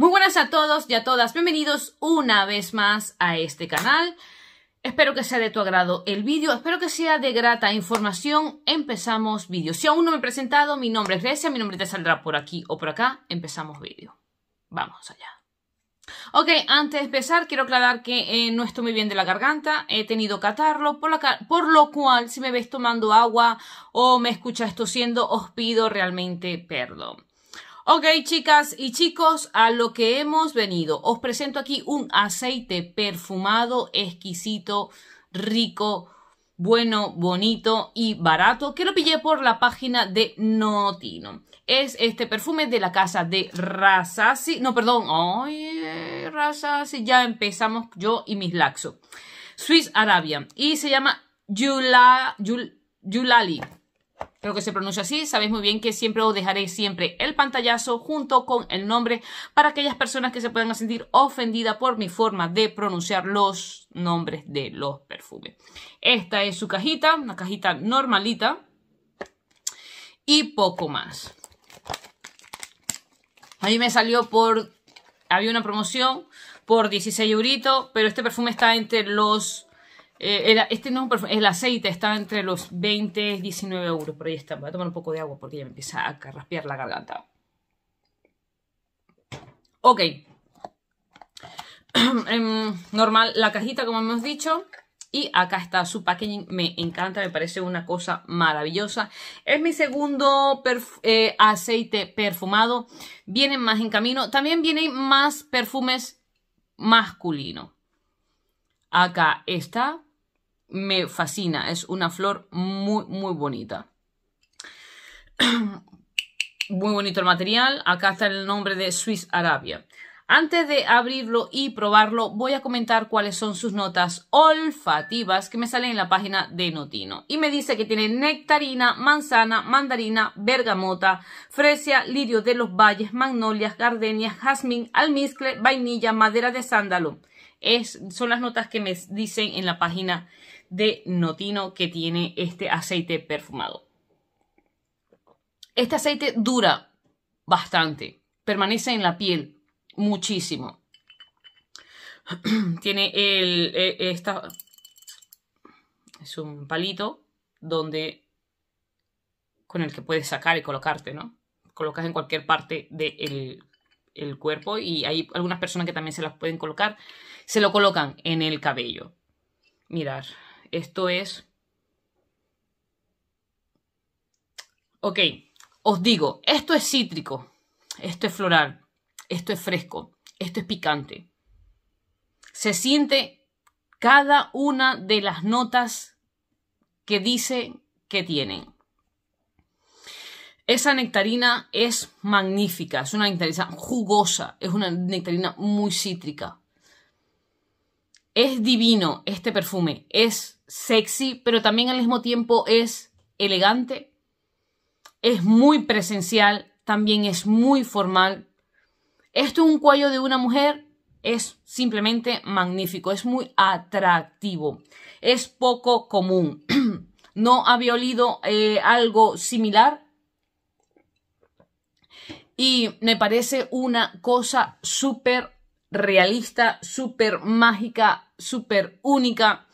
Muy buenas a todos y a todas, bienvenidos una vez más a este canal. Espero que sea de tu agrado el vídeo, espero que sea de grata información. Empezamos vídeo. Si aún no me he presentado, mi nombre es Grecia, mi nombre te saldrá por aquí o por acá. Empezamos vídeo. Vamos allá. Ok, antes de empezar, quiero aclarar que eh, no estoy muy bien de la garganta, he tenido catarro, por, por lo cual si me ves tomando agua o me escuchas tosiendo, os pido realmente perdón. Ok, chicas y chicos, a lo que hemos venido. Os presento aquí un aceite perfumado, exquisito, rico, bueno, bonito y barato, que lo pillé por la página de Notino. Es este perfume de la casa de Rasasi. No, perdón. Ay, eh, Rasasi. Ya empezamos yo y mis laxos. Swiss Arabia. Y se llama Yulali creo que se pronuncia así, sabéis muy bien que siempre os dejaré siempre el pantallazo junto con el nombre para aquellas personas que se puedan sentir ofendidas por mi forma de pronunciar los nombres de los perfumes. Esta es su cajita, una cajita normalita y poco más. A mí me salió por... Había una promoción por 16 euritos, pero este perfume está entre los eh, este no es un el aceite está entre los 20 y 19 euros. Pero ahí está. Voy a tomar un poco de agua porque ya me empieza a raspear la garganta. Ok. Em, normal, la cajita, como hemos dicho. Y acá está su packaging, me encanta, me parece una cosa maravillosa. Es mi segundo eh, aceite perfumado. Vienen más en camino. También vienen más perfumes masculinos. Acá está me fascina, es una flor muy, muy bonita. Muy bonito el material, acá está el nombre de Swiss Arabia. Antes de abrirlo y probarlo, voy a comentar cuáles son sus notas olfativas que me salen en la página de Notino. Y me dice que tiene nectarina, manzana, mandarina, bergamota, fresia, lirio de los valles, magnolias, gardenias, jazmín, almizcle, vainilla, madera de sándalo. Es, son las notas que me dicen en la página de notino que tiene este aceite perfumado. Este aceite dura bastante, permanece en la piel muchísimo. tiene el, e, esta, es un palito donde con el que puedes sacar y colocarte, ¿no? Colocas en cualquier parte del el cuerpo y hay algunas personas que también se las pueden colocar, se lo colocan en el cabello. Mirar, esto es... Ok, os digo, esto es cítrico, esto es floral, esto es fresco, esto es picante. Se siente cada una de las notas que dice que tienen. Esa nectarina es magnífica, es una nectarina jugosa, es una nectarina muy cítrica. Es divino este perfume, es sexy, pero también al mismo tiempo es elegante, es muy presencial, también es muy formal. Esto un cuello de una mujer es simplemente magnífico, es muy atractivo, es poco común. no había olido eh, algo similar y me parece una cosa súper realista, súper mágica, súper única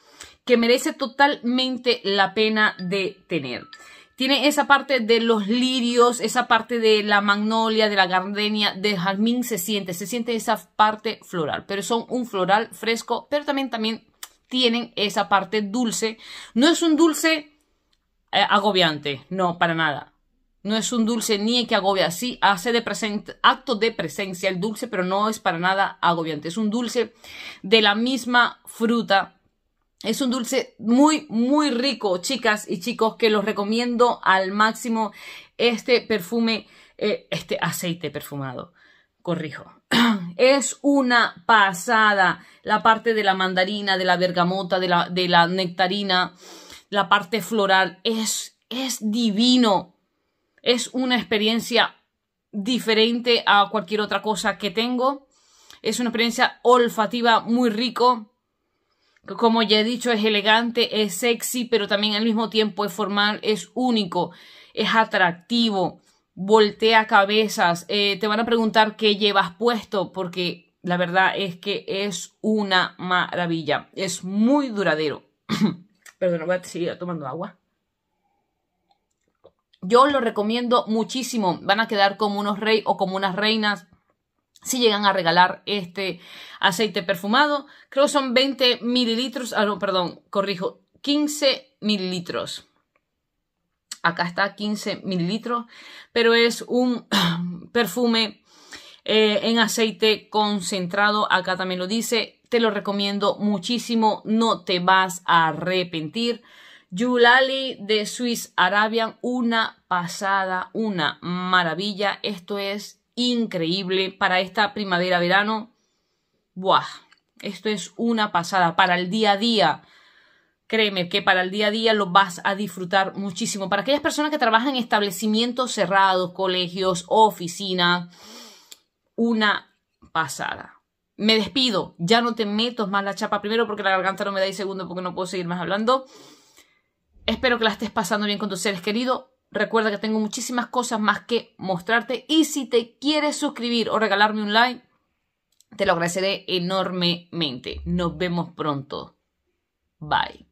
que merece totalmente la pena de tener. Tiene esa parte de los lirios, esa parte de la magnolia, de la gardenia, de jazmín se siente, se siente esa parte floral, pero son un floral fresco, pero también, también tienen esa parte dulce. No es un dulce eh, agobiante, no, para nada. No es un dulce ni que agobia, sí hace de acto de presencia el dulce, pero no es para nada agobiante. Es un dulce de la misma fruta es un dulce muy, muy rico, chicas y chicos, que los recomiendo al máximo este perfume, eh, este aceite perfumado. Corrijo. Es una pasada la parte de la mandarina, de la bergamota, de la, de nectarina, la parte floral. Es, es divino. Es una experiencia diferente a cualquier otra cosa que tengo. Es una experiencia olfativa muy rico como ya he dicho, es elegante, es sexy, pero también al mismo tiempo es formal, es único, es atractivo, voltea cabezas, eh, te van a preguntar qué llevas puesto, porque la verdad es que es una maravilla, es muy duradero. Perdón, voy a seguir tomando agua. Yo lo recomiendo muchísimo, van a quedar como unos rey o como unas reinas si llegan a regalar este aceite perfumado. Creo que son 20 mililitros, ah, perdón, corrijo, 15 mililitros. Acá está 15 mililitros, pero es un perfume eh, en aceite concentrado. Acá también lo dice, te lo recomiendo muchísimo, no te vas a arrepentir. Yulali de Swiss Arabian, una pasada, una maravilla. Esto es increíble para esta primavera-verano. Buah, esto es una pasada para el día a día. Créeme que para el día a día lo vas a disfrutar muchísimo. Para aquellas personas que trabajan en establecimientos cerrados, colegios, oficinas, una pasada. Me despido, ya no te meto más la chapa primero porque la garganta no me da y segundo porque no puedo seguir más hablando. Espero que la estés pasando bien con tus seres queridos Recuerda que tengo muchísimas cosas más que mostrarte y si te quieres suscribir o regalarme un like, te lo agradeceré enormemente. Nos vemos pronto. Bye.